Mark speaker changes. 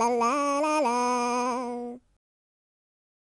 Speaker 1: la la.